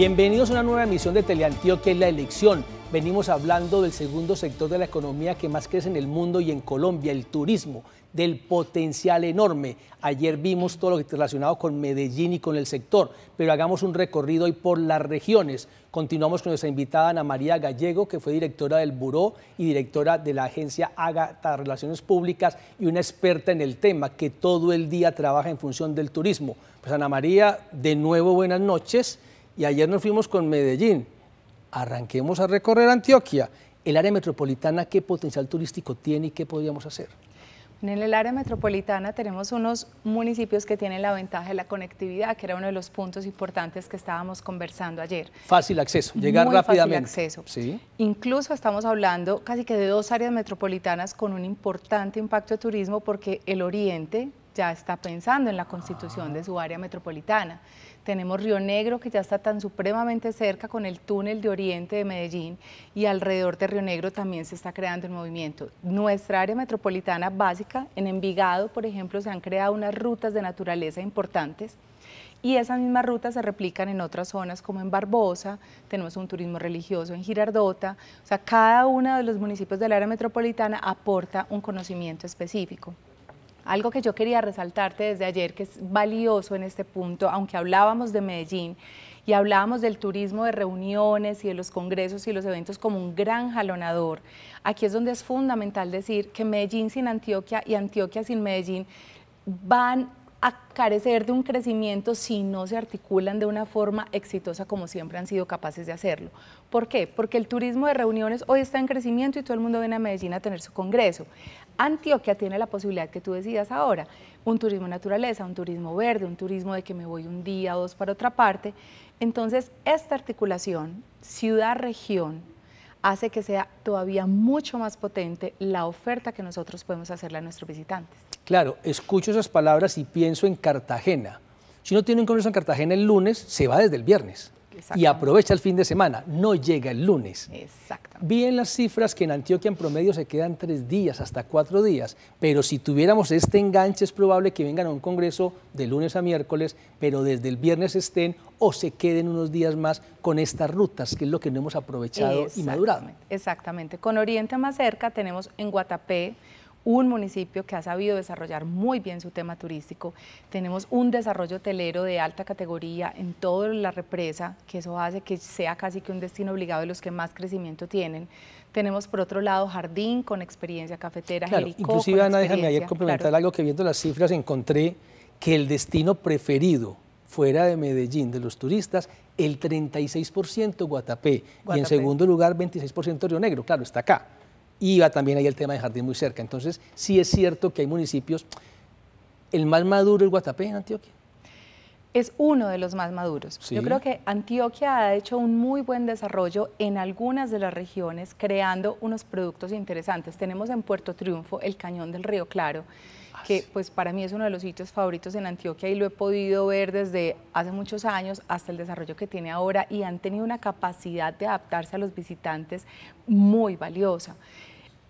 Bienvenidos a una nueva emisión de Teleantioquia Es la elección. Venimos hablando del segundo sector de la economía que más crece en el mundo y en Colombia, el turismo, del potencial enorme. Ayer vimos todo lo que está relacionado con Medellín y con el sector, pero hagamos un recorrido hoy por las regiones. Continuamos con nuestra invitada Ana María Gallego, que fue directora del Buró y directora de la agencia Agata Relaciones Públicas y una experta en el tema que todo el día trabaja en función del turismo. Pues Ana María, de nuevo buenas noches y ayer nos fuimos con Medellín. Arranquemos a recorrer Antioquia. El área metropolitana, ¿qué potencial turístico tiene y qué podríamos hacer? En el área metropolitana tenemos unos municipios que tienen la ventaja de la conectividad, que era uno de los puntos importantes que estábamos conversando ayer. Fácil acceso, llegar rápidamente. Fácil acceso. Incluso estamos hablando casi que de dos áreas metropolitanas con un importante impacto de turismo porque el oriente ya está pensando en la constitución de su área metropolitana tenemos Río Negro, que ya está tan supremamente cerca con el túnel de Oriente de Medellín, y alrededor de Río Negro también se está creando el movimiento. Nuestra área metropolitana básica, en Envigado, por ejemplo, se han creado unas rutas de naturaleza importantes y esas mismas rutas se replican en otras zonas como en Barbosa, tenemos un turismo religioso en Girardota, o sea, cada uno de los municipios del área metropolitana aporta un conocimiento específico. Algo que yo quería resaltarte desde ayer, que es valioso en este punto, aunque hablábamos de Medellín y hablábamos del turismo de reuniones y de los congresos y los eventos como un gran jalonador, aquí es donde es fundamental decir que Medellín sin Antioquia y Antioquia sin Medellín van a carecer de un crecimiento si no se articulan de una forma exitosa como siempre han sido capaces de hacerlo. ¿Por qué? Porque el turismo de reuniones hoy está en crecimiento y todo el mundo viene a Medellín a tener su congreso. Antioquia tiene la posibilidad que tú decidas ahora, un turismo naturaleza, un turismo verde, un turismo de que me voy un día o dos para otra parte. Entonces, esta articulación ciudad-región hace que sea todavía mucho más potente la oferta que nosotros podemos hacerle a nuestros visitantes. Claro, escucho esas palabras y pienso en Cartagena. Si no tiene un congreso en Cartagena el lunes, se va desde el viernes y aprovecha el fin de semana, no llega el lunes. Exacto. Vi las cifras que en Antioquia en promedio se quedan tres días hasta cuatro días, pero si tuviéramos este enganche es probable que vengan a un congreso de lunes a miércoles, pero desde el viernes estén o se queden unos días más con estas rutas, que es lo que no hemos aprovechado y madurado. Exactamente. Con Oriente más cerca tenemos en Guatapé, un municipio que ha sabido desarrollar muy bien su tema turístico. Tenemos un desarrollo hotelero de alta categoría en toda la represa, que eso hace que sea casi que un destino obligado de los que más crecimiento tienen. Tenemos por otro lado jardín con experiencia cafetera, claro, Jericó, Inclusive, Ana, déjame ayer complementar algo que viendo las cifras encontré que el destino preferido fuera de Medellín de los turistas, el 36% Guatapé, Guatapé. y en segundo lugar 26% Río Negro. Claro, está acá iba también ahí el tema de jardín muy cerca. Entonces, sí es cierto que hay municipios, el más maduro es Guatapé en Antioquia. Es uno de los más maduros. Yo creo que Antioquia ha hecho un muy buen desarrollo en algunas de las regiones, creando unos productos interesantes. Tenemos en Puerto Triunfo el Cañón del Río Claro, ah, que pues para mí es uno de los sitios favoritos en Antioquia y lo he podido ver desde hace muchos años hasta el desarrollo que tiene ahora y han tenido una capacidad de adaptarse a los visitantes muy valiosa.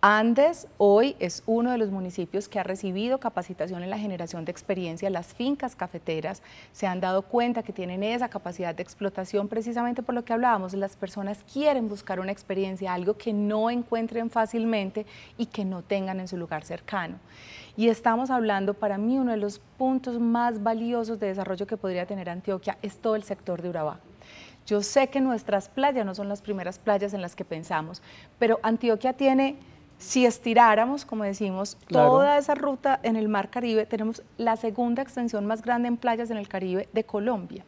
Andes hoy es uno de los municipios que ha recibido capacitación en la generación de experiencia. Las fincas cafeteras se han dado cuenta que tienen esa capacidad de explotación precisamente por lo que hablábamos. Las personas quieren buscar una experiencia, algo que no encuentren fácilmente y que no tengan en su lugar cercano. Y estamos hablando, para mí, uno de los puntos más valiosos de desarrollo que podría tener Antioquia es todo el sector de Urabá. Yo sé que nuestras playas no son las primeras playas en las que pensamos, pero Antioquia tiene si estiráramos, como decimos, toda esa ruta en el Mar Caribe, tenemos la segunda extensión más grande en playas en el Caribe de Colombia.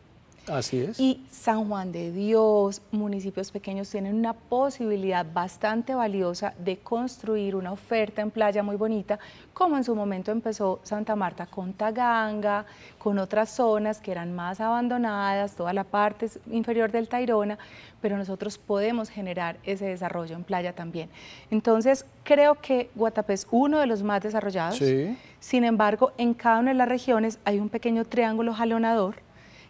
Así es. Y San Juan de Dios, municipios pequeños tienen una posibilidad bastante valiosa de construir una oferta en playa muy bonita, como en su momento empezó Santa Marta con Taganga, con otras zonas que eran más abandonadas, toda la parte inferior del Tairona, pero nosotros podemos generar ese desarrollo en playa también. Entonces, creo que Guatapé es uno de los más desarrollados. Sí. Sin embargo, en cada una de las regiones hay un pequeño triángulo jalonador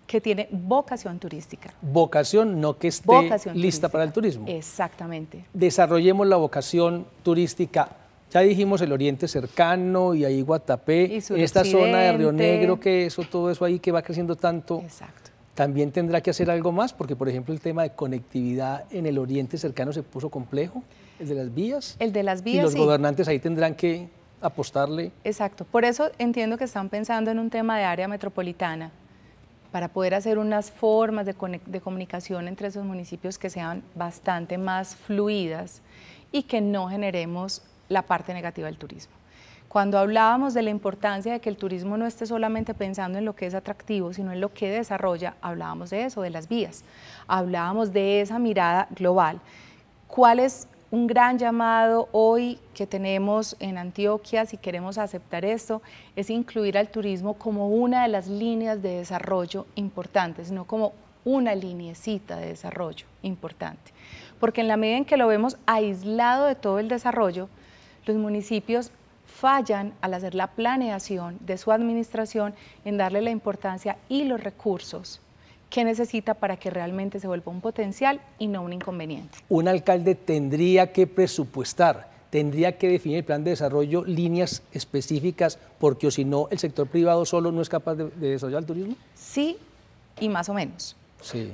que tiene vocación turística. Vocación, no que esté lista para el turismo. Exactamente. Desarrollemos la vocación turística. Ya dijimos el oriente cercano y ahí Guatapé, y esta zona de Río Negro, que eso, todo eso ahí que va creciendo tanto. Exacto también tendrá que hacer algo más, porque por ejemplo el tema de conectividad en el oriente cercano se puso complejo, el de las vías. El de las vías. Y los gobernantes ahí tendrán que apostarle. Exacto, por eso entiendo que están pensando en un tema de área metropolitana, para poder hacer unas formas de, comunicación entre esos municipios que sean bastante más fluidas y que no generemos la parte negativa del turismo. Cuando hablábamos de la importancia de que el turismo no esté solamente pensando en lo que es atractivo, sino en lo que desarrolla, hablábamos de eso, de las vías, hablábamos de esa mirada global. ¿Cuál es un gran llamado hoy que tenemos en Antioquia, si queremos aceptar esto, es incluir al turismo como una de las líneas de desarrollo importantes, no como una linecita de desarrollo importante. Porque en la medida en que lo vemos aislado de todo el desarrollo, los municipios fallan al hacer la planeación de su administración en darle la importancia y los recursos qué necesita para que realmente se vuelva un potencial y no un inconveniente. Un alcalde tendría que presupuestar, tendría que definir el plan de desarrollo, líneas específicas, porque o si no, el sector privado solo no es capaz de, de desarrollar el turismo. Sí, y más o menos.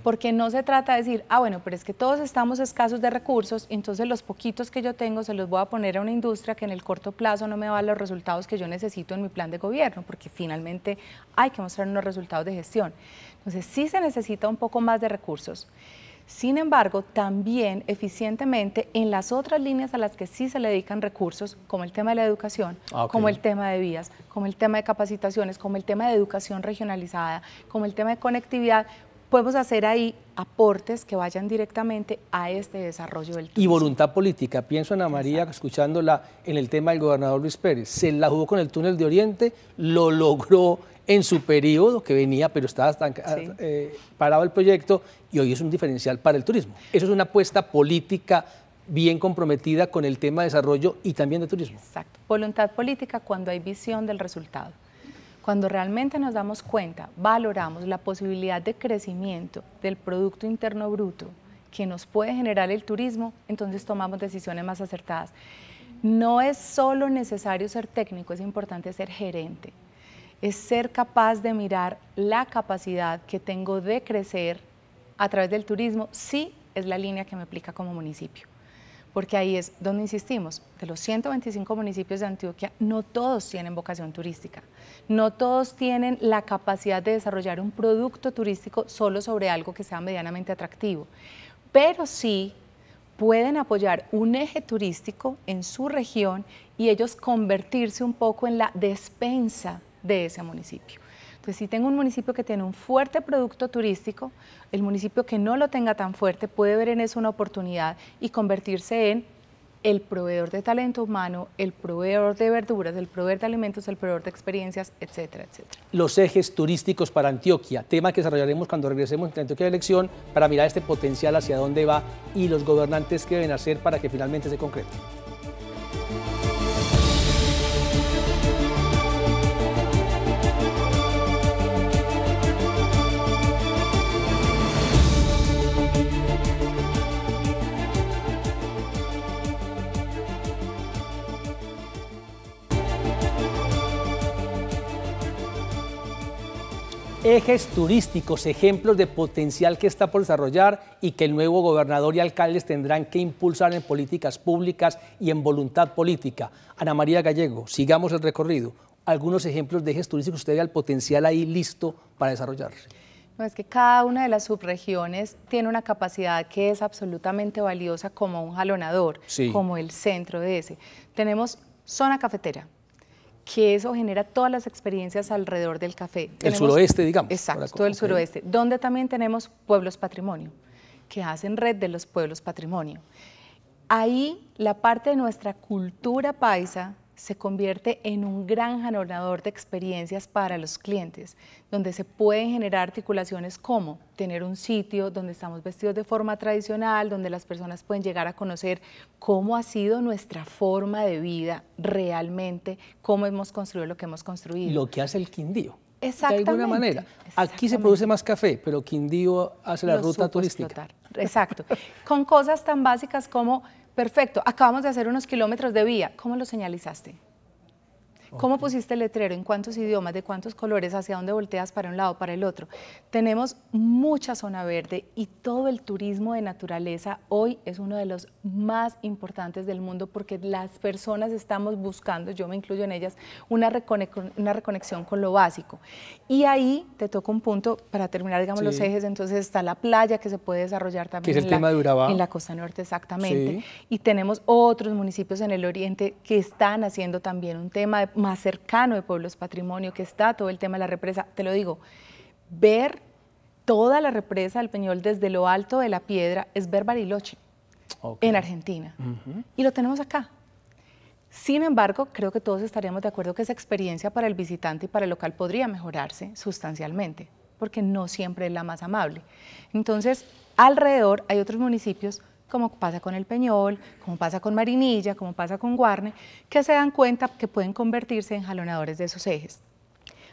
Porque no se trata de decir, ah, bueno, pero es que todos estamos escasos de recursos, entonces los poquitos que yo tengo se los voy a poner a una industria que en el corto plazo no me va a los resultados que yo necesito en mi plan de gobierno, porque finalmente hay que mostrar unos resultados de gestión. Entonces sí se necesita un poco más de recursos. Sin embargo, también eficientemente en las otras líneas a las que sí se le dedican recursos, como el tema de la educación, ah, como el tema de vías, como el tema de capacitaciones, como el tema de educación regionalizada, como el tema de conectividad, podemos hacer ahí aportes que vayan directamente a este desarrollo del turismo. Y voluntad política. Pienso en Ana María, escuchándola en el tema del gobernador Luis Pérez. Se la jugó con el túnel de Oriente, lo logró en su periodo que venía, pero estaba eh, parado el proyecto y hoy es un diferencial para el turismo. Eso es una apuesta política bien comprometida con el tema de desarrollo y también de turismo. Exacto. Voluntad política cuando hay visión del resultado. Cuando realmente nos damos cuenta, valoramos la posibilidad de crecimiento del Producto Interno Bruto que nos puede generar el turismo, entonces tomamos decisiones más acertadas. No es solo necesario ser técnico, es importante ser gerente. Es ser capaz de mirar la capacidad que tengo de crecer a través del turismo, si es la línea que me aplica como municipio porque ahí es donde insistimos, de los 125 municipios de Antioquia, no todos tienen vocación turística, no todos tienen la capacidad de desarrollar un producto turístico solo sobre algo que sea medianamente atractivo, pero sí pueden apoyar un eje turístico en su región y ellos convertirse un poco en la despensa de ese municipio si tengo un municipio que tiene un fuerte producto turístico, el municipio que no lo tenga tan fuerte puede ver en eso una oportunidad y convertirse en el proveedor de talento humano, el proveedor de verduras, el proveedor de alimentos, el proveedor de experiencias, etcétera, etcétera. Los ejes turísticos para Antioquia, tema que desarrollaremos cuando regresemos en Antioquia de elección para mirar este potencial hacia dónde va y los gobernantes que deben hacer para que finalmente se concrete. ejes turísticos, ejemplos de potencial que está por desarrollar y que el nuevo gobernador y alcaldes tendrán que impulsar en políticas públicas y en voluntad política. Ana María Gallego, sigamos el recorrido. Algunos ejemplos de ejes turísticos, usted ve el potencial ahí listo para desarrollarse. No, es que cada una de las subregiones tiene una capacidad que es absolutamente valiosa como un jalonador, como el centro de ese. Tenemos zona cafetera, que eso genera todas las experiencias alrededor del café. El suroeste, digamos. Exacto, todo el suroeste, donde también tenemos pueblos patrimonio, que hacen red de los pueblos patrimonio. Ahí la parte de nuestra cultura paisa se convierte en un gran generador de experiencias para los clientes, donde se pueden generar articulaciones como tener un sitio donde estamos vestidos de forma tradicional, donde las personas pueden llegar a conocer cómo ha sido nuestra forma de vida realmente, cómo hemos construido lo que hemos construido. Lo que hace el Quindío. Exactamente. De alguna manera. Aquí se produce más café, pero Quindío hace la ruta turística. Exacto. Con cosas tan básicas como Perfecto, acabamos de hacer unos kilómetros de vía, ¿cómo lo señalizaste? ¿Cómo pusiste el letrero? ¿En cuántos idiomas? ¿De cuántos colores? ¿Hacia dónde volteas? ¿Para un lado? ¿Para el otro? Tenemos mucha zona verde y todo el turismo de naturaleza hoy es uno de los más importantes del mundo porque las personas estamos buscando, yo me incluyo en ellas, una, reconexión, con lo básico. Y ahí te toca un punto, para terminar, digamos, los ejes, entonces está la playa que se puede desarrollar también. es el en tema la, En la costa norte, exactamente. Y tenemos otros municipios en el oriente que están haciendo también un tema de más cercano de Pueblos Patrimonio, que está todo el tema de la represa. Te lo digo, ver toda la represa del Peñol desde lo alto de la piedra es ver Bariloche en Argentina. Y lo tenemos acá. Sin embargo, creo que todos estaríamos de acuerdo que esa experiencia para el visitante y para el local podría mejorarse sustancialmente, porque no siempre es la más amable. Entonces, alrededor hay otros municipios como pasa con el peñol, como pasa con marinilla, como pasa con guarne, que se dan cuenta que pueden convertirse en jalonadores de esos ejes.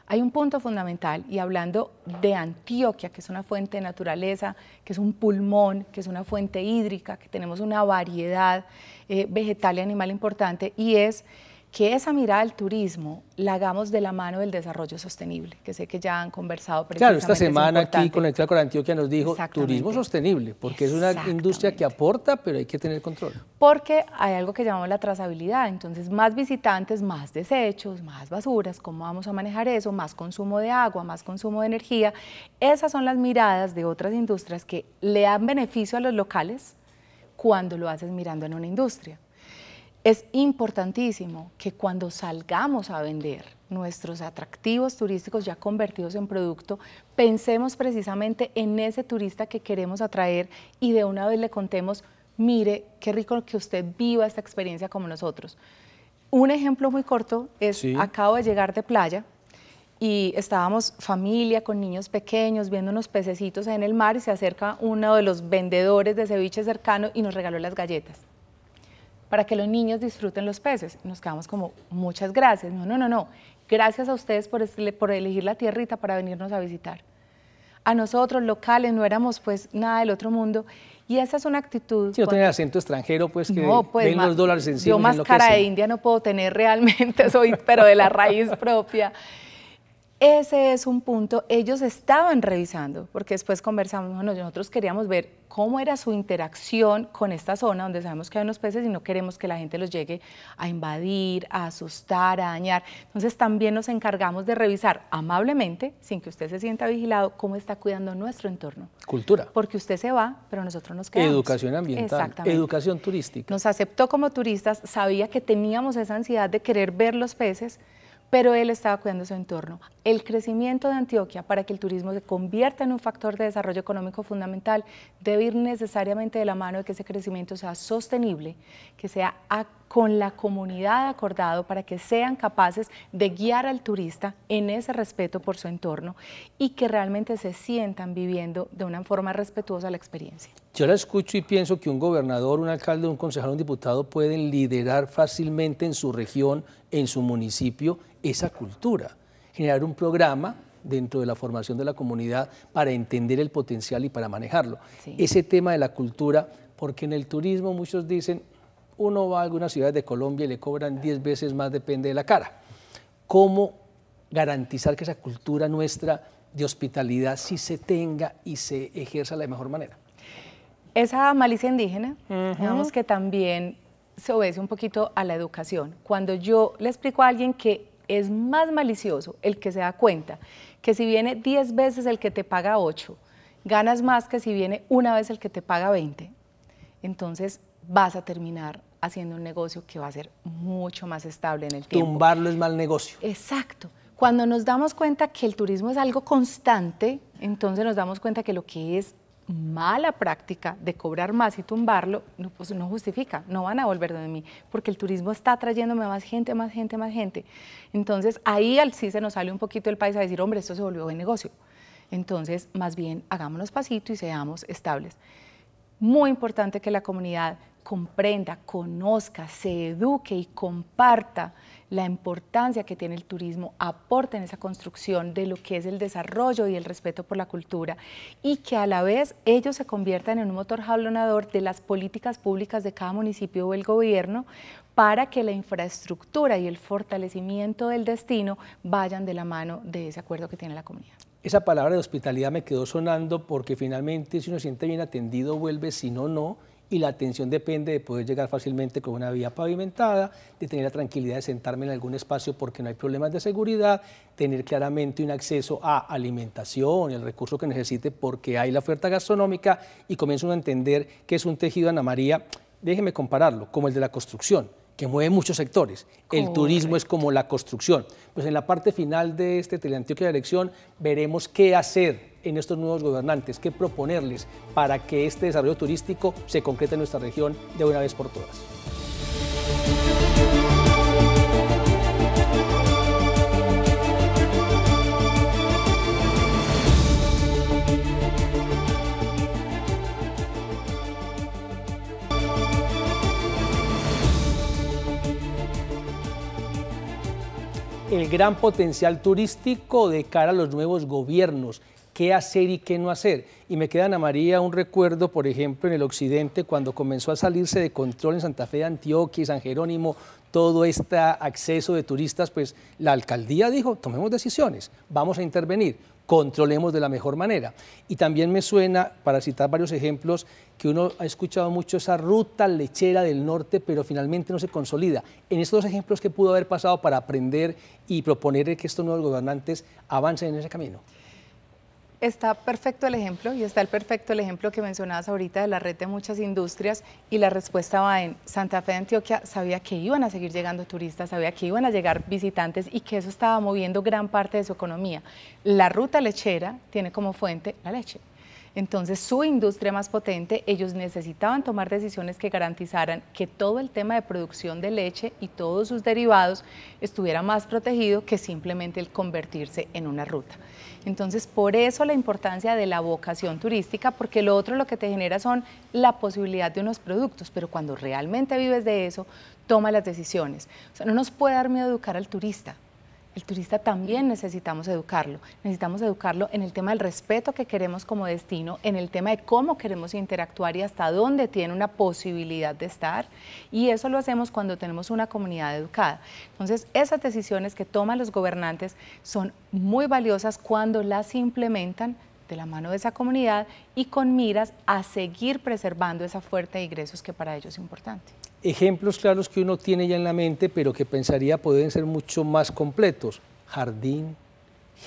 Hay un punto fundamental y hablando de Antioquia, que es una fuente de naturaleza, que es un pulmón, que es una fuente hídrica, que tenemos una variedad eh, vegetal y animal importante y es que esa mirada del turismo la hagamos de la mano del desarrollo sostenible, que sé que ya han conversado precisamente. Claro, esta semana con aquí Conectada con Antioquia nos dijo turismo sostenible, porque es una industria que aporta, pero hay que tener control. Porque hay algo que llamamos la trazabilidad, entonces más visitantes, más desechos, más basuras, cómo vamos a manejar eso, más consumo de agua, más consumo de energía. Esas son las miradas de otras industrias que le dan beneficio a los locales cuando lo haces mirando en una industria es importantísimo que cuando salgamos a vender nuestros atractivos turísticos ya convertidos en producto, pensemos precisamente en ese turista que queremos atraer y de una vez le contemos, mire, qué rico que usted viva esta experiencia como nosotros. Un ejemplo muy corto es, acabo de llegar de playa, y estábamos familia con niños pequeños viendo unos pececitos en el mar y se acerca uno de los vendedores de ceviche cercano y nos regaló las galletas para que los niños disfruten los peces. Nos quedamos como, muchas gracias. No, no, no, no. Gracias a ustedes por, este, por elegir la tierrita para venirnos a visitar. A nosotros, locales, no éramos pues nada del otro mundo. Y esa es una actitud. Si yo tenía acento extranjero, pues que no, pues, ven más, los dólares encima. Yo más cara de india no puedo tener realmente, soy pero de la raíz propia ese es un punto, ellos estaban revisando, porque después conversamos, nosotros queríamos ver cómo era su interacción con esta zona donde sabemos que hay unos peces y no queremos que la gente los llegue a invadir, a asustar, a dañar. Entonces también nos encargamos de revisar amablemente, sin que usted se sienta vigilado, cómo está cuidando nuestro entorno. Cultura. Porque usted se va, pero nosotros nos quedamos. Educación ambiental. Exactamente. Educación turística. Nos aceptó como turistas, sabía que teníamos esa ansiedad de querer ver los peces, pero él estaba cuidando su entorno. El crecimiento de Antioquia para que el turismo se convierta en un factor de desarrollo económico fundamental debe ir necesariamente de la mano de que ese crecimiento sea sostenible, que sea con la comunidad acordado para que sean capaces de guiar al turista en ese respeto por su entorno y que realmente se sientan viviendo de una forma respetuosa la experiencia. Yo la escucho y pienso que un gobernador, un alcalde, un concejal, un diputado pueden liderar fácilmente en su región, en su municipio, esa cultura, generar un programa dentro de la formación de la comunidad para entender el potencial y para manejarlo. Ese tema de la cultura, porque en el turismo muchos dicen, uno va a algunas ciudades de Colombia y le cobran 10 veces más, depende de la cara. ¿Cómo garantizar que esa cultura nuestra de hospitalidad sí se tenga y se ejerza de la mejor manera? Esa malicia indígena, digamos que también se obedece un poquito a la educación. Cuando yo le explico a alguien que es más malicioso el que se da cuenta que si viene 10 veces el que te paga 8, ganas más que si viene una vez el que te paga 20. Entonces, vas a terminar haciendo un negocio que va a ser mucho más estable en el tiempo. Tumbarlo es mal negocio. Exacto. Cuando nos damos cuenta que el turismo es algo constante, entonces nos damos cuenta que lo que es mala práctica de cobrar más y tumbarlo, no, pues no justifica, no van a volver de mí, porque el turismo está trayéndome más gente, más gente, más gente. Entonces ahí al sí se nos sale un poquito el país a decir, hombre, esto se volvió buen negocio. Entonces, más bien, hagámonos pasito y seamos estables. Muy importante que la comunidad comprenda, conozca, se eduque y comparta la importancia que tiene el turismo, aporte en esa construcción de lo que es el desarrollo y el respeto por la cultura y que a la vez ellos se conviertan en un motor jalonador de las políticas públicas de cada municipio o el gobierno para que la infraestructura y el fortalecimiento del destino vayan de la mano de ese acuerdo que tiene la comunidad. Esa palabra de hospitalidad me quedó sonando porque finalmente si uno siente bien atendido vuelve, si no, no, y la atención depende de poder llegar fácilmente con una vía pavimentada, de tener la tranquilidad de sentarme en algún espacio porque no hay problemas de seguridad, tener claramente un acceso a alimentación, el recurso que necesite porque hay la oferta gastronómica y comienzo a entender que es un tejido, Ana María, déjeme compararlo, como el de la construcción que mueve muchos sectores. El turismo es como la construcción. Pues en la parte final de este Teleantioquia de elección veremos qué hacer en estos nuevos gobernantes, qué proponerles para que este desarrollo turístico se concrete en nuestra región de una vez por todas. el gran potencial turístico de cara a los nuevos gobiernos, qué hacer y qué no hacer. Y me queda Ana María un recuerdo, por ejemplo, en el occidente, cuando comenzó a salirse de control en Santa Fe de Antioquia y San Jerónimo, todo este acceso de turistas, pues la alcaldía dijo, tomemos decisiones, vamos a intervenir controlemos de la mejor manera. Y también me suena, para citar varios ejemplos, que uno ha escuchado mucho esa ruta lechera del norte, pero finalmente no se consolida. En estos dos ejemplos, que pudo haber pasado para aprender y proponer que estos nuevos gobernantes avancen en ese camino? Está perfecto el ejemplo y está el perfecto el ejemplo que mencionabas ahorita de la red de muchas industrias y la respuesta va en Santa Fe de Antioquia sabía que iban a seguir llegando turistas, sabía que iban a llegar visitantes y que eso estaba moviendo gran parte de su economía. La ruta lechera tiene como fuente la leche. Entonces, su industria más potente, ellos necesitaban tomar decisiones que garantizaran que todo el tema de producción de leche y todos sus derivados estuviera más protegido que simplemente el convertirse en una ruta. Entonces, por eso la importancia de la vocación turística, porque lo otro lo que te genera son la posibilidad de unos productos, pero cuando realmente vives de eso, toma las decisiones. O sea, no nos puede dar miedo educar al turista, el turista también necesitamos educarlo. Necesitamos educarlo en el tema del respeto que queremos como destino, en el tema de cómo queremos interactuar y hasta dónde tiene una posibilidad de estar. Y eso lo hacemos cuando tenemos una comunidad educada. Entonces, esas decisiones que toman los gobernantes son muy valiosas cuando las implementan de la mano de esa comunidad y con miras a seguir preservando esa fuerte de ingresos que para ellos es importante. Ejemplos claros que uno tiene ya en la mente, pero que pensaría pueden ser mucho más completos. Jardín,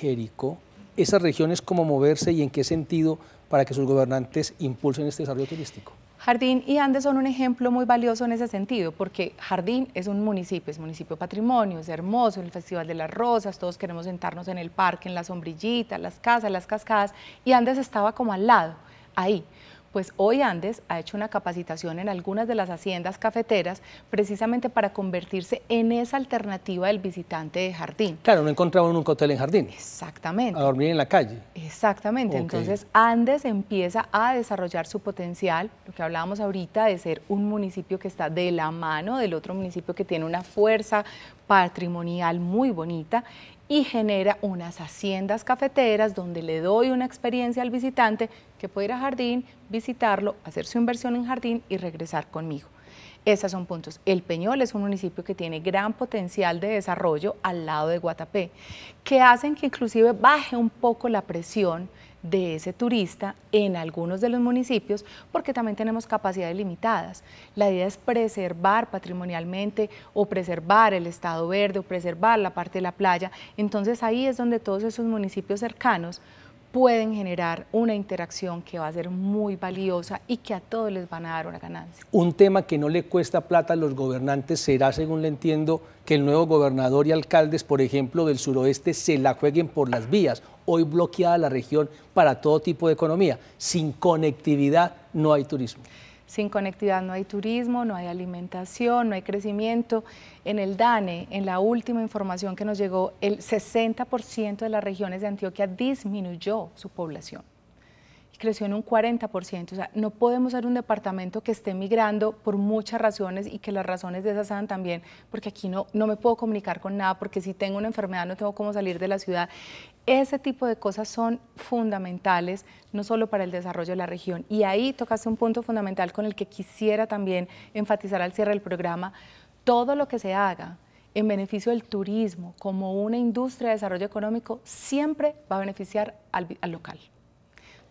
Jericó, esas regiones, cómo moverse y en qué sentido para que sus gobernantes impulsen este desarrollo turístico. Jardín y Andes son un ejemplo muy valioso en ese sentido, porque Jardín es un municipio, es municipio patrimonio, es hermoso, el Festival de las Rosas, todos queremos sentarnos en el parque, en la sombrillita, las casas, las cascadas, y Andes estaba como al lado, ahí pues hoy Andes ha hecho una capacitación en algunas de las haciendas cafeteras precisamente para convertirse en esa alternativa del visitante de jardín. Claro, no encontramos un hotel en jardín. Exactamente. A dormir en la calle. Exactamente. Entonces Andes empieza a desarrollar su potencial, lo que hablábamos ahorita de ser un municipio que está de la mano del otro municipio que tiene una fuerza patrimonial muy bonita y genera unas haciendas cafeteras donde le doy una experiencia al visitante que puede ir a jardín, visitarlo, hacer su inversión en jardín y regresar conmigo. Esos son puntos. El Peñol es un municipio que tiene gran potencial de desarrollo al lado de Guatapé, que hacen que inclusive baje un poco la presión de ese turista en algunos de los municipios porque también tenemos capacidades limitadas. La idea es preservar patrimonialmente o preservar el estado verde o preservar la parte de la playa. Entonces ahí es donde todos esos municipios cercanos pueden generar una interacción que va a ser muy valiosa y que a todos les van a dar una ganancia. Un tema que no le cuesta plata a los gobernantes será, según le entiendo, que el nuevo gobernador y alcaldes, por ejemplo, del suroeste se la jueguen por las vías, hoy bloqueada la región para todo tipo de economía. Sin conectividad no hay turismo. Sin conectividad no hay turismo, no hay alimentación, no hay crecimiento. En el DANE, en la última información que nos llegó, el 60% de las regiones de Antioquia disminuyó su población creció en un 40%. O sea, no podemos ser un departamento que esté migrando por muchas razones y que las razones de esas sean también porque aquí no, me puedo comunicar con nada, porque si tengo una enfermedad no tengo cómo salir de la ciudad. Ese tipo de cosas son fundamentales, no solo para el desarrollo de la región. Y ahí tocaste un punto fundamental con el que quisiera también enfatizar al cierre del programa. Todo lo que se haga en beneficio del turismo como una industria de desarrollo económico siempre va a beneficiar al local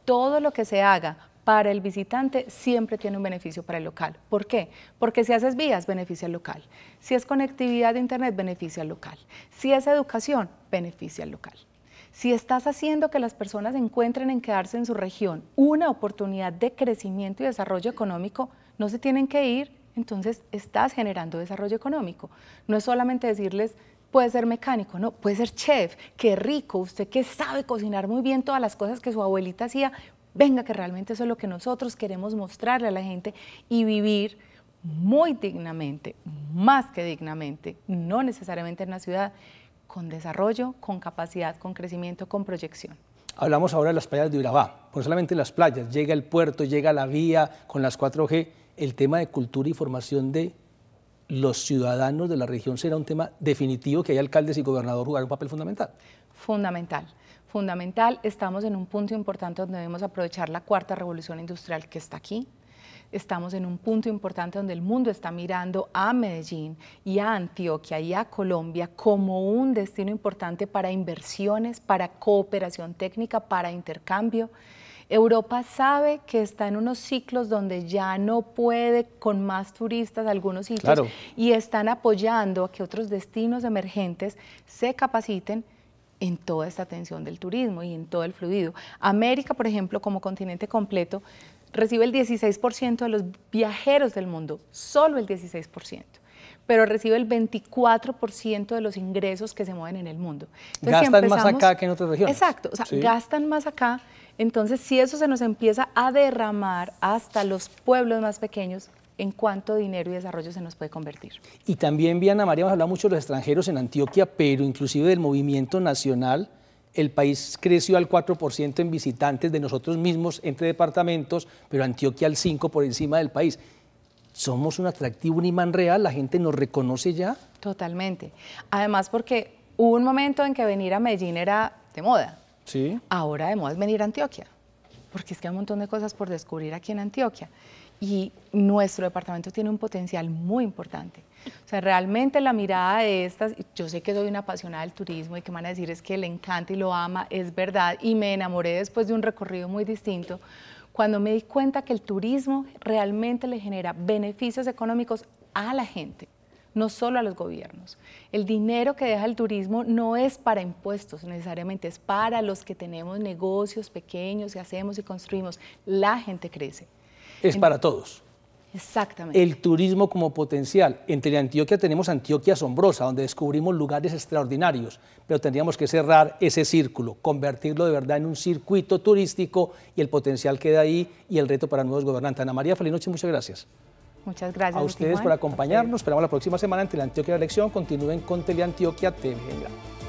todo lo que se haga para el visitante siempre tiene un beneficio para el local. ¿Por qué? Porque si haces vías, beneficia al local. Si es conectividad de Internet, beneficia al local. Si es educación, beneficia al local. Si estás haciendo que las personas encuentren en quedarse en su región una oportunidad de crecimiento y desarrollo económico, no se tienen que ir, entonces estás generando desarrollo económico. No es solamente decirles, puede ser mecánico, no, puede ser chef, qué rico, usted que sabe cocinar muy bien todas las cosas que su abuelita hacía, venga, que realmente eso es lo que nosotros queremos mostrarle a la gente y vivir muy dignamente, más que dignamente, no necesariamente en la ciudad, con desarrollo, con capacidad, con crecimiento, con proyección. Hablamos ahora de las playas de Urabá, no solamente las playas, llega el puerto, llega la vía con las 4G, el tema de cultura y formación de los ciudadanos de la región será un tema definitivo que hay alcaldes y gobernador jugar un papel fundamental. Fundamental fundamental. Estamos en un punto importante donde debemos aprovechar la cuarta revolución industrial que está aquí. Estamos en un punto importante donde el mundo está mirando a Medellín y a Antioquia y a Colombia como un destino importante para inversiones, para cooperación técnica, para intercambio. Europa sabe que está en unos ciclos donde ya no puede con más turistas algunos sitios y están apoyando a que otros destinos emergentes se capaciten en toda esta atención del turismo y en todo el fluido. América, por ejemplo, como continente completo, recibe el 16% de los viajeros del mundo, solo el 16% pero recibe el 24% de los ingresos que se mueven en el mundo. gastan más acá que en otras regiones. Exacto, gastan más acá entonces, si eso se nos empieza a derramar hasta los pueblos más pequeños, en cuánto dinero y desarrollo se nos puede convertir. Y también, Viana María, hemos hablado mucho de los extranjeros en Antioquia, pero inclusive del movimiento nacional. El país creció al 4% en visitantes de nosotros mismos entre departamentos, pero Antioquia al 5% por encima del país. Somos un atractivo, un imán real, la gente nos reconoce ya. Totalmente. Además porque hubo un momento en que venir a Medellín era de moda Sí. Ahora es venir a Antioquia, porque es que hay un montón de cosas por descubrir aquí en Antioquia. Y nuestro departamento tiene un potencial muy importante. O sea, realmente la mirada de estas, yo sé que soy una apasionada del turismo y que van a decir es que le encanta y lo ama, es verdad, y me enamoré después de un recorrido muy distinto, cuando me di cuenta que el turismo realmente le genera beneficios económicos a la gente no solo a los gobiernos. El dinero que deja el turismo no es para impuestos necesariamente, es para los que tenemos negocios pequeños que hacemos y construimos. La gente crece. Es para todos. Exactamente. El turismo como potencial. Entre Antioquia tenemos Antioquia Asombrosa, donde descubrimos lugares extraordinarios, pero tendríamos que cerrar ese círculo, convertirlo de verdad en un circuito turístico y el potencial queda ahí y el reto para nuevos gobernantes. Ana María Felinoche, muchas gracias. Muchas gracias. A ustedes por acompañarnos. Esperamos la próxima semana en Teleantioquia la Elección. Continúen con Teleantioquia TV.